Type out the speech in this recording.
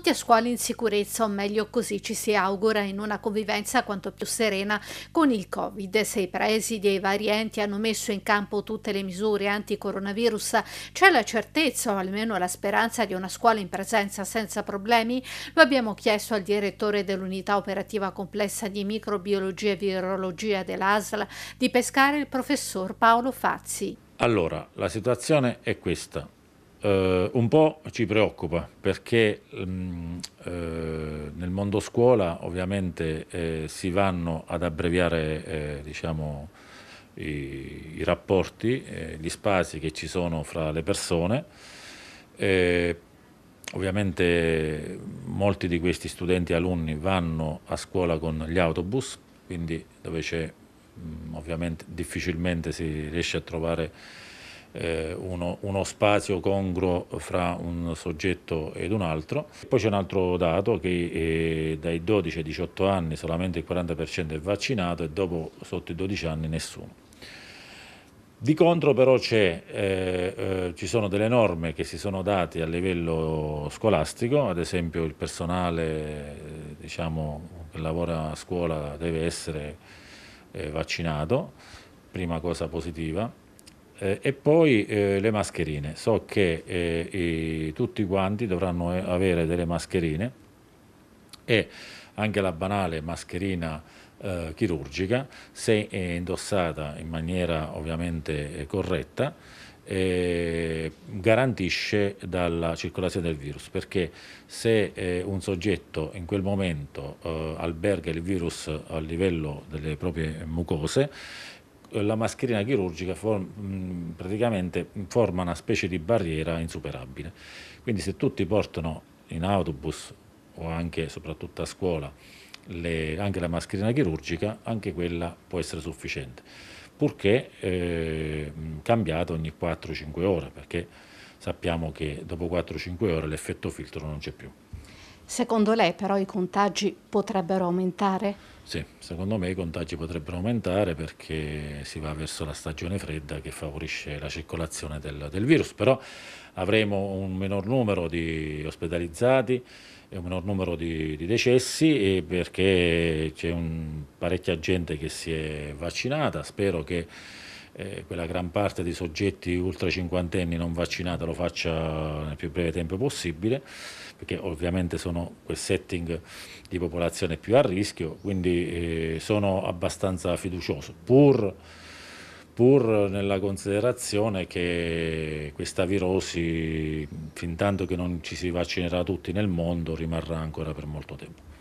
tutti a scuola in sicurezza, o meglio così ci si augura in una convivenza quanto più serena con il Covid. Se i presidi e i vari enti hanno messo in campo tutte le misure anti-coronavirus, c'è la certezza o almeno la speranza di una scuola in presenza senza problemi? Lo abbiamo chiesto al direttore dell'unità operativa complessa di microbiologia e virologia dell'ASL di pescare il professor Paolo Fazzi. Allora, la situazione è questa eh, un po' ci preoccupa perché mh, mm, eh, nel mondo scuola ovviamente eh, si vanno ad abbreviare eh, diciamo, i, i, rapporti, eh, gli spazi che ci sono fra le persone. Eh, ovviamente molti di questi studenti e alunni vanno a scuola con gli autobus, quindi dove c'è mh, mm, ovviamente difficilmente si riesce a trovare eh, uno, uno, spazio congruo fra un soggetto ed un altro. Poi c'è un altro dato che eh, dai 12 ai 18 anni solamente il 40% è vaccinato e dopo sotto i 12 anni nessuno. Di contro però eh, eh, ci sono delle norme che si sono date a livello scolastico, ad esempio il personale eh, diciamo, che lavora a scuola deve essere eh, vaccinato, prima cosa positiva, eh, e poi eh, le mascherine. So che eh, i, tutti quanti dovranno eh, avere delle mascherine e anche la banale mascherina eh, chirurgica, se è indossata in maniera ovviamente eh, corretta, garantisce dalla circolazione del virus perché se un soggetto in quel momento alberga il virus a livello delle proprie mucose la mascherina chirurgica form, mm, praticamente forma una specie di barriera insuperabile. Quindi se tutti portano in autobus o anche soprattutto a scuola le, anche la mascherina chirurgica, anche quella può essere sufficiente, purché eh, cambiata ogni 4-5 ore, perché sappiamo che dopo 4-5 ore l'effetto filtro non c'è più. Secondo lei però i contagi potrebbero aumentare? Sì, secondo me i contagi potrebbero aumentare perché si va verso la stagione fredda che favorisce la circolazione del, del virus, però avremo un minor numero di ospedalizzati e un minor numero di, di decessi perché c'è parecchia gente che si è vaccinata, spero che eh, quella gran parte di soggetti ultra cinquantenni non vaccinati lo faccia nel più breve tempo possibile, perché ovviamente sono quel setting di popolazione più a rischio, quindi eh, sono abbastanza fiducioso, pur, pur nella considerazione che questa virosi, fin tanto che non ci si vaccinerà tutti nel mondo, rimarrà ancora per molto tempo.